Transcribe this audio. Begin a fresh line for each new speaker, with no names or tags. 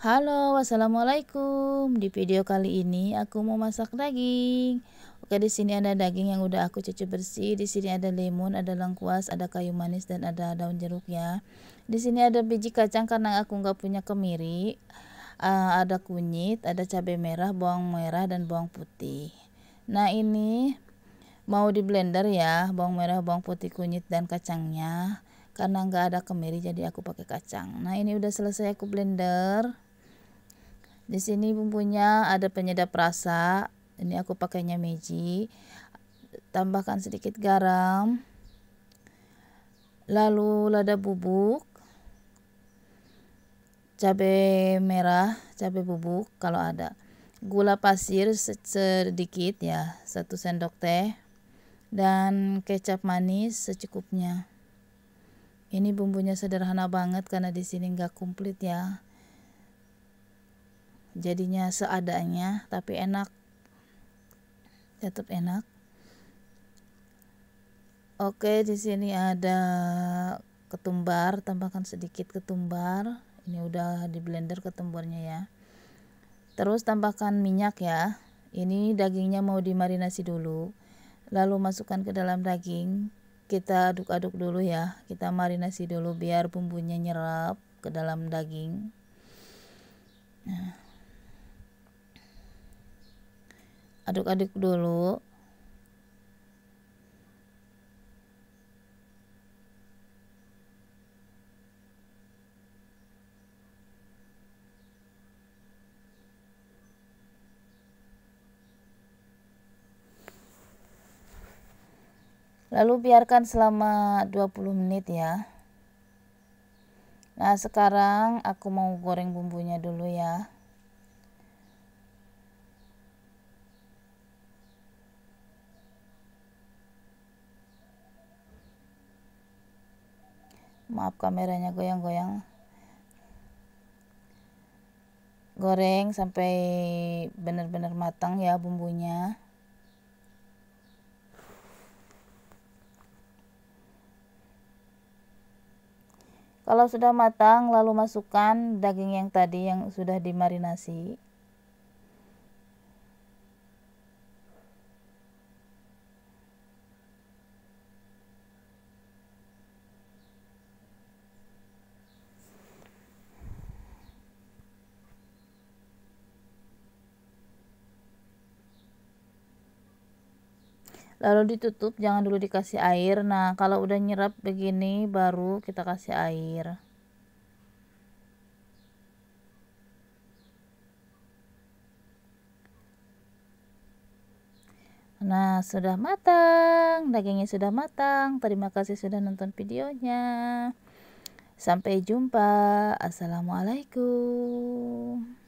Halo, wassalamualaikum. Di video kali ini aku mau masak daging. Oke, di sini ada daging yang udah aku cuci bersih. Di sini ada lemon, ada lengkuas, ada kayu manis dan ada daun jeruk ya. Di sini ada biji kacang karena aku nggak punya kemiri. Uh, ada kunyit, ada cabai merah, bawang merah dan bawang putih. Nah ini mau di blender ya, bawang merah, bawang putih, kunyit dan kacangnya. Karena nggak ada kemiri jadi aku pakai kacang. Nah ini udah selesai aku blender. Di sini bumbunya ada penyedap rasa. Ini aku pakainya meji. Tambahkan sedikit garam. Lalu lada bubuk. Cabai merah, cabai bubuk kalau ada. Gula pasir sedikit ya, satu sendok teh. Dan kecap manis secukupnya. Ini bumbunya sederhana banget karena di sini nggak komplit ya jadinya seadanya tapi enak tetap enak oke di sini ada ketumbar tambahkan sedikit ketumbar ini udah di blender ketumbarnya ya terus tambahkan minyak ya ini dagingnya mau dimarinasi dulu lalu masukkan ke dalam daging kita aduk-aduk dulu ya kita marinasi dulu biar bumbunya nyerap ke dalam daging nah aduk-aduk dulu lalu biarkan selama 20 menit ya nah sekarang aku mau goreng bumbunya dulu ya maaf kameranya goyang-goyang goreng sampai benar-benar matang ya bumbunya kalau sudah matang lalu masukkan daging yang tadi yang sudah dimarinasi lalu ditutup jangan dulu dikasih air nah kalau udah nyerap begini baru kita kasih air Nah, sudah matang. Dagingnya sudah matang. Terima kasih sudah nonton videonya. Sampai jumpa. Assalamualaikum.